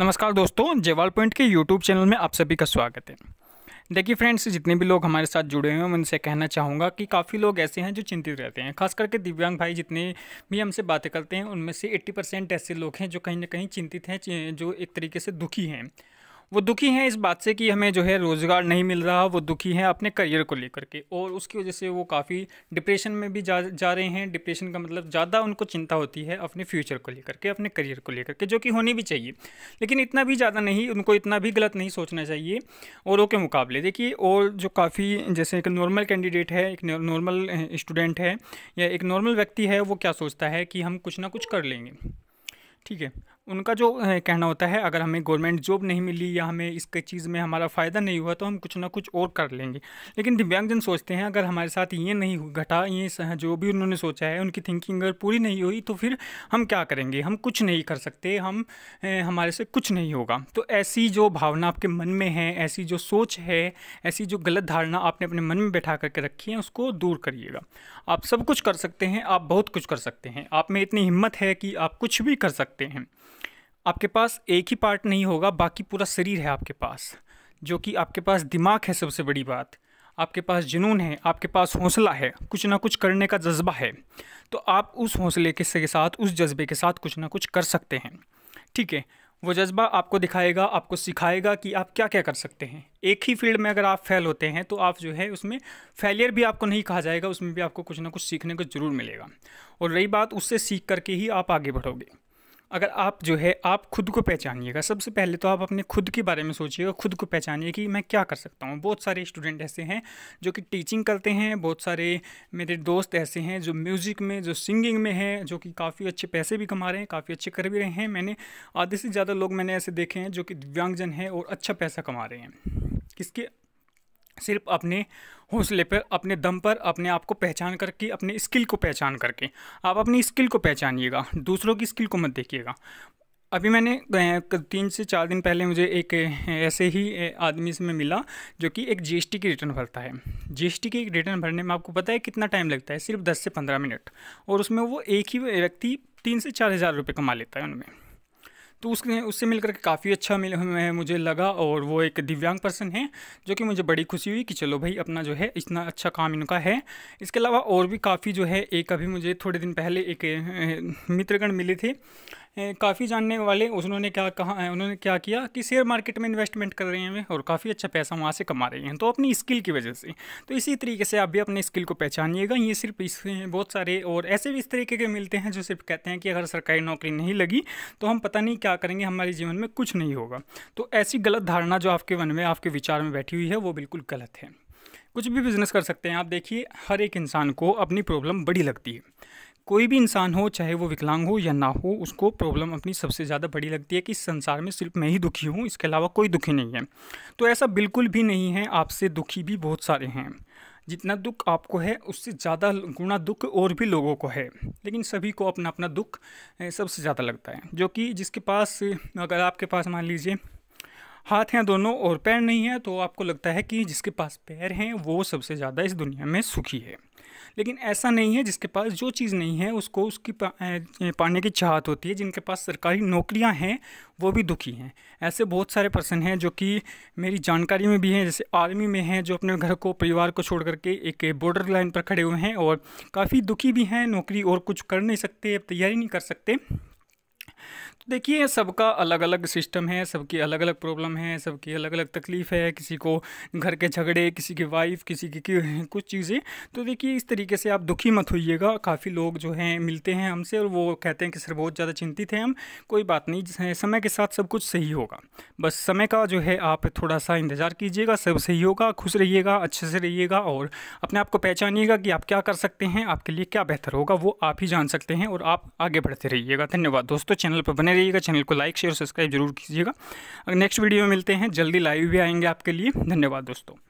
नमस्कार दोस्तों जेवाल पॉइंट के यूट्यूब चैनल में आप सभी का स्वागत है देखिए फ्रेंड्स जितने भी लोग हमारे साथ जुड़े हुए हैं उनसे कहना चाहूँगा कि काफ़ी लोग ऐसे हैं जो चिंतित रहते हैं खास करके दिव्यांग भाई जितने भी हमसे बातें करते हैं उनमें से 80 परसेंट ऐसे लोग हैं जो कहीं ना कहीं चिंतित हैं जो एक तरीके से दुखी हैं वो दुखी हैं इस बात से कि हमें जो है रोज़गार नहीं मिल रहा वो दुखी हैं अपने करियर को लेकर के और उसकी वजह से वो काफ़ी डिप्रेशन में भी जा जा रहे हैं डिप्रेशन का मतलब ज़्यादा उनको चिंता होती है अपने फ्यूचर को लेकर के अपने करियर को लेकर के जो कि होनी भी चाहिए लेकिन इतना भी ज़्यादा नहीं उनको इतना भी गलत नहीं सोचना चाहिए औरों के मुकाबले देखिए और जो काफ़ी जैसे एक नॉर्मल कैंडिडेट है एक नॉर्मल स्टूडेंट है या एक नॉर्मल व्यक्ति है वो क्या सोचता है कि हम कुछ ना कुछ कर लेंगे ठीक है उनका जो कहना होता है अगर हमें गवर्नमेंट जॉब नहीं मिली या हमें इसके चीज़ में हमारा फ़ायदा नहीं हुआ तो हम कुछ ना कुछ और कर लेंगे लेकिन दिव्यांगजन सोचते हैं अगर हमारे साथ ये नहीं घटा ये जो भी उन्होंने सोचा है उनकी थिंकिंग अगर पूरी नहीं हुई तो फिर हम क्या करेंगे हम कुछ नहीं कर सकते हम हमारे से कुछ नहीं होगा तो ऐसी जो भावना आपके मन में है ऐसी जो सोच है ऐसी जो गलत धारणा आपने अपने मन में बैठा करके रखी है उसको दूर करिएगा आप सब कुछ कर सकते हैं आप बहुत कुछ कर सकते हैं आप में इतनी हिम्मत है कि आप कुछ भी कर सकते हैं आपके पास एक ही पार्ट नहीं होगा बाकी पूरा शरीर है आपके पास जो कि आपके पास दिमाग है सबसे बड़ी बात आपके पास जुनून है आपके पास हौसला है कुछ ना कुछ करने का जज्बा है तो आप उस हौसले के साथ उस जज्बे के साथ कुछ ना कुछ कर सकते हैं ठीक है वो जज्बा आपको दिखाएगा आपको सिखाएगा कि आप क्या क्या कर सकते हैं एक ही फील्ड में अगर आप फेल होते हैं तो आप जो है उसमें फेलियर भी आपको नहीं कहा जाएगा उसमें भी आपको कुछ ना कुछ सीखने को ज़रूर मिलेगा और रही बात उससे सीख करके ही आप आगे बढ़ोगे अगर आप जो है आप खुद को पहचानिएगा सबसे पहले तो आप अपने खुद के बारे में सोचिएगा खुद को पहचानिए कि मैं क्या कर सकता हूँ बहुत सारे स्टूडेंट ऐसे हैं जो कि टीचिंग करते हैं बहुत सारे मेरे दोस्त ऐसे हैं जो म्यूज़िक में जो सिंगिंग में हैं जो कि काफ़ी अच्छे पैसे भी कमा रहे हैं काफ़ी अच्छे कर भी रहे हैं मैंने आधे से ज़्यादा लोग मैंने ऐसे देखे हैं जो कि दिव्यांगजन हैं और अच्छा पैसा कमा रहे हैं किसके सिर्फ अपने हौसले पर अपने दम पर अपने आप को पहचान करके अपने स्किल को पहचान करके आप अपनी स्किल को पहचानिएगा दूसरों की स्किल को मत देखिएगा अभी मैंने तीन से चार दिन पहले मुझे एक ऐसे ही आदमी से मैं मिला जो कि एक टी की रिटर्न भरता है टी की रिटर्न भरने में आपको पता है कितना टाइम लगता है सिर्फ दस से पंद्रह मिनट और उसमें वो एक ही व्यक्ति तीन से चार हज़ार रुपये कमा लेता है उनमें तो उसने उससे मिलकर के काफ़ी अच्छा मिल मुझे लगा और वो एक दिव्यांग पर्सन है जो कि मुझे बड़ी खुशी हुई कि चलो भाई अपना जो है इतना अच्छा काम इनका है इसके अलावा और भी काफ़ी जो है एक अभी मुझे थोड़े दिन पहले एक मित्रगण मिले थे काफ़ी जानने वाले उन्होंने क्या कहा उन्होंने क्या किया कि शेयर मार्केट में इन्वेस्टमेंट कर रहे हैं और काफ़ी अच्छा पैसा वहाँ से कमा रहे हैं तो अपनी स्किल की वजह से तो इसी तरीके से आप भी अपने स्किल को पहचानिएगा ये सिर्फ इस बहुत सारे और ऐसे भी इस तरीके के मिलते हैं जो सिर्फ कहते हैं कि अगर सरकारी नौकरी नहीं लगी तो हम पता नहीं क्या करेंगे हमारे जीवन में कुछ नहीं होगा तो ऐसी गलत धारणा जो आपके मन में आपके विचार में बैठी हुई है वो बिल्कुल गलत है कुछ भी बिज़नेस कर सकते हैं आप देखिए हर एक इंसान को अपनी प्रॉब्लम बड़ी लगती है कोई भी इंसान हो चाहे वो विकलांग हो या ना हो उसको प्रॉब्लम अपनी सबसे ज़्यादा बड़ी लगती है कि इस संसार में सिर्फ मैं ही दुखी हूँ इसके अलावा कोई दुखी नहीं है तो ऐसा बिल्कुल भी नहीं है आपसे दुखी भी बहुत सारे हैं जितना दुख आपको है उससे ज़्यादा गुणा दुख और भी लोगों को है लेकिन सभी को अपना अपना दुख सबसे ज़्यादा लगता है जो कि जिसके पास अगर आपके पास मान लीजिए हाथ हैं दोनों और पैर नहीं है तो आपको लगता है कि जिसके पास पैर हैं वो सबसे ज़्यादा इस दुनिया में सुखी है लेकिन ऐसा नहीं है जिसके पास जो चीज़ नहीं है उसको उसकी पाने की चाहत होती है जिनके पास सरकारी नौकरियां हैं वो भी दुखी हैं ऐसे बहुत सारे पर्सन हैं जो कि मेरी जानकारी में भी हैं जैसे आर्मी में हैं जो अपने घर को परिवार को छोड़ करके एक बॉर्डर लाइन पर खड़े हुए हैं और काफ़ी दुखी भी हैं नौकरी और कुछ कर नहीं सकते तैयारी नहीं कर सकते देखिए सबका अलग अलग सिस्टम है सबकी अलग अलग प्रॉब्लम है सबकी अलग अलग तकलीफ़ है किसी को घर के झगड़े किसी की वाइफ किसी की कुछ चीज़ें तो देखिए इस तरीके से आप दुखी मत होइएगा काफ़ी लोग जो हैं मिलते हैं हमसे और वो कहते हैं कि सर बहुत ज़्यादा चिंतित हैं हम कोई बात नहीं समय के साथ सब कुछ सही होगा बस समय का जो है आप थोड़ा सा इंतज़ार कीजिएगा सब सही होगा खुश रहिएगा अच्छे से रहिएगा और अपने आप को पहचानिएगा कि आप क्या कर सकते हैं आपके लिए क्या बेहतर होगा वो आप ही जान सकते हैं और आप आगे बढ़ते रहिएगा धन्यवाद दोस्तों चैनल पर बने रहिएगा चैनल को लाइक शेयर सब्सक्राइब जरूर कीजिएगा अगर नेक्स्ट वीडियो में मिलते हैं जल्दी लाइव भी आएंगे आपके लिए धन्यवाद दोस्तों